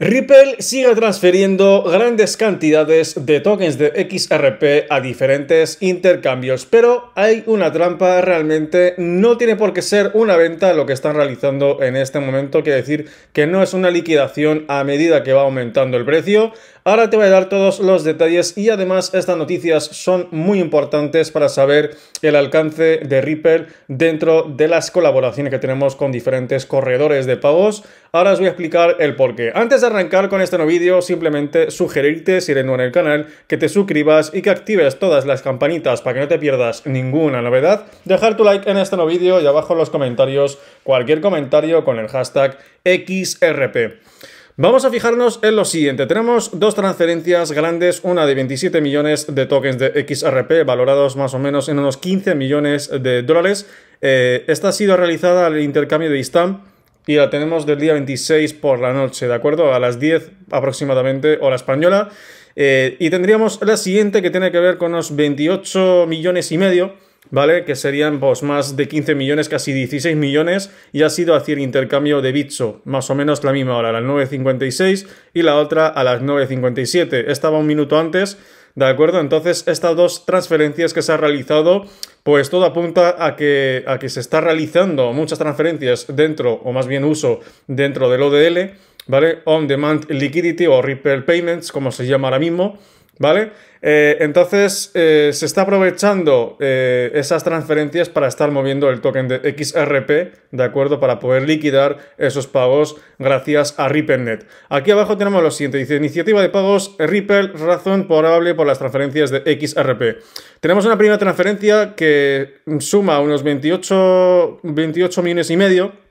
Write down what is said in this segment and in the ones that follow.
Ripple sigue transfiriendo grandes cantidades de tokens de XRP a diferentes intercambios, pero hay una trampa realmente, no tiene por qué ser una venta lo que están realizando en este momento, quiere decir que no es una liquidación a medida que va aumentando el precio, Ahora te voy a dar todos los detalles y además estas noticias son muy importantes para saber el alcance de Ripper dentro de las colaboraciones que tenemos con diferentes corredores de pagos. Ahora os voy a explicar el porqué. Antes de arrancar con este nuevo vídeo, simplemente sugerirte, si eres nuevo en el canal, que te suscribas y que actives todas las campanitas para que no te pierdas ninguna novedad. Dejar tu like en este nuevo vídeo y abajo en los comentarios cualquier comentario con el hashtag XRP. Vamos a fijarnos en lo siguiente. Tenemos dos transferencias grandes, una de 27 millones de tokens de XRP, valorados más o menos en unos 15 millones de dólares. Eh, esta ha sido realizada al intercambio de Istam y la tenemos del día 26 por la noche, ¿de acuerdo? A las 10 aproximadamente, hora española. Eh, y tendríamos la siguiente que tiene que ver con unos 28 millones y medio ¿vale? Que serían pues, más de 15 millones, casi 16 millones, y ha sido hacia el intercambio de Bitso, más o menos la misma hora, a las 9.56 y la otra a las 9.57. Estaba un minuto antes, ¿de acuerdo? Entonces, estas dos transferencias que se han realizado, pues todo apunta a que, a que se está realizando muchas transferencias dentro, o más bien uso dentro del ODL, ¿vale? On Demand Liquidity o Ripple Payments, como se llama ahora mismo. ¿Vale? Eh, entonces eh, se está aprovechando eh, esas transferencias para estar moviendo el token de XRP, ¿de acuerdo? Para poder liquidar esos pagos gracias a RippleNet. Aquí abajo tenemos lo siguiente, dice iniciativa de pagos Ripple, razón probable por las transferencias de XRP. Tenemos una primera transferencia que suma unos 28, 28 millones y medio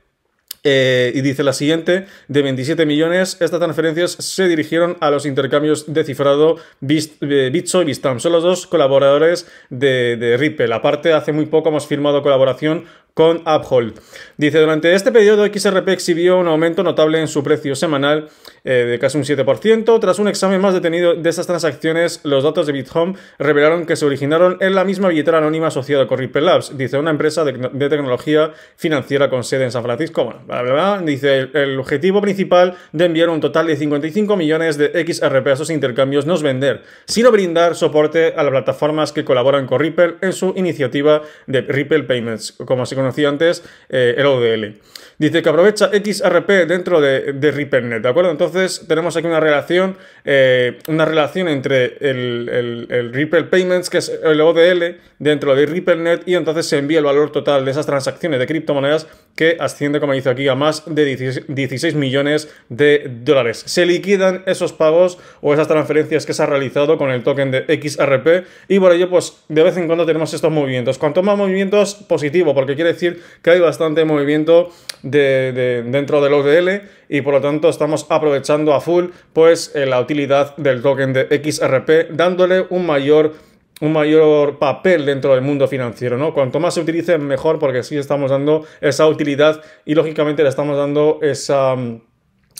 eh, y dice la siguiente, de 27 millones, estas transferencias se dirigieron a los intercambios de cifrado eh, Bitso y Bistam. Son los dos colaboradores de, de Ripple. Aparte, hace muy poco hemos firmado colaboración con Uphold. Dice, durante este periodo XRP exhibió un aumento notable en su precio semanal eh, de casi un 7%. Tras un examen más detenido de esas transacciones, los datos de BitHome revelaron que se originaron en la misma billetera anónima asociada con Ripple Labs, dice una empresa de, tecnología financiera con sede en San Francisco. Bueno, dice, el, objetivo principal de enviar un total de 55 millones de XRP a esos intercambios no es vender, sino brindar soporte a las plataformas que colaboran con Ripple en su iniciativa de Ripple Payments, como se conoce antes, eh, el ODL. Dice que aprovecha XRP dentro de, de net ¿de acuerdo? Entonces tenemos aquí una relación, eh, una relación entre el, el, Ripple Payments, que es el ODL, dentro de RippleNet, y entonces se envía el valor total de esas transacciones de criptomonedas que asciende, como dice aquí, a más de 16 millones de dólares. Se liquidan esos pagos o esas transferencias que se ha realizado con el token de XRP y por ello, pues de vez en cuando tenemos estos movimientos. Cuanto más movimientos, positivo, porque quiere decir que hay bastante movimiento de, dentro del ODL y por lo tanto estamos aprovechando a full pues eh, la utilidad del token de XRP dándole un mayor un mayor papel dentro del mundo financiero, ¿no? Cuanto más se utilice, mejor, porque sí estamos dando esa utilidad y lógicamente le estamos dando esa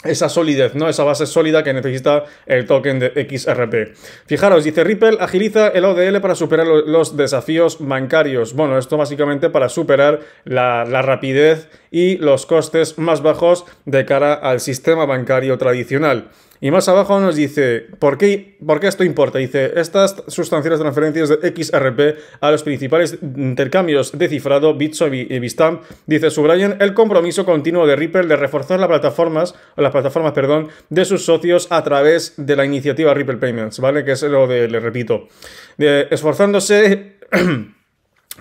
esa solidez, ¿no? Esa base sólida que necesita el token de XRP. Fijaros, dice Ripple agiliza el ODL para superar los desafíos bancarios. Bueno, esto básicamente para superar la, la rapidez y los costes más bajos de cara al sistema bancario tradicional. Y más abajo nos dice, ¿por qué, ¿por esto importa? Dice, estas sustanciales transferencias de XRP a los principales intercambios de cifrado, Bitso y eh, Bistamp, dice, subrayan el compromiso continuo de Ripple de reforzar las plataformas, o las plataformas, perdón, de sus socios a través de la iniciativa Ripple Payments, ¿vale? Que es lo de, le repito, de, esforzándose...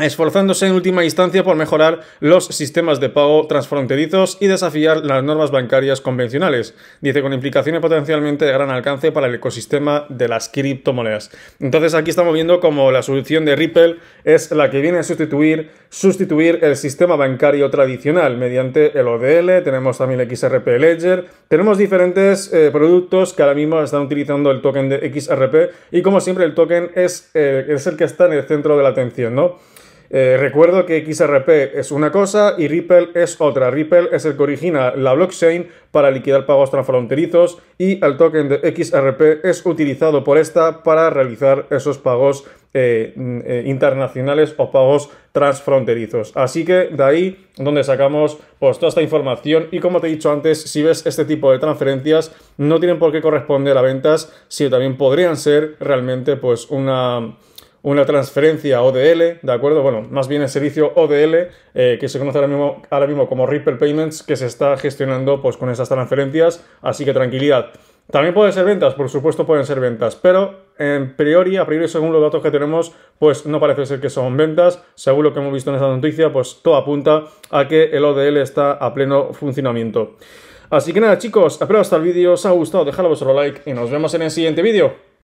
esforzándose en última instancia por mejorar los sistemas de pago transfronterizos y desafiar las normas bancarias convencionales, dice con implicaciones potencialmente de gran alcance para el ecosistema de las criptomonedas. Entonces aquí estamos viendo como la solución de Ripple es la que viene a sustituir, sustituir el sistema bancario tradicional mediante el ODL, tenemos también el XRP Ledger, tenemos diferentes eh, productos que ahora mismo están utilizando el token de XRP y como siempre el token es, eh, es el que está en el centro de la atención, ¿no? Eh, recuerdo que XRP es una cosa y Ripple es otra. Ripple es el que origina la blockchain para liquidar pagos transfronterizos y el token de XRP es utilizado por esta para realizar esos pagos eh, mm, eh, internacionales o pagos transfronterizos. Así que de ahí donde sacamos pues, toda esta información y como te he dicho antes, si ves este tipo de transferencias no tienen por qué corresponder a ventas, sino también podrían ser realmente pues una una transferencia ODL, ¿de acuerdo? Bueno, más bien el servicio ODL, eh, que se conoce ahora mismo, como Ripple Payments, que se está gestionando pues, con esas transferencias, así que tranquilidad. También pueden ser ventas, por supuesto pueden ser ventas, pero en priori, a priori según los datos que tenemos, pues no parece ser que son ventas. Según lo que hemos visto en esta noticia, pues todo apunta a que el ODL está a pleno funcionamiento. Así que nada chicos, espero hasta el vídeo os ha gustado, dejadlo vuestro like y nos vemos en el siguiente vídeo.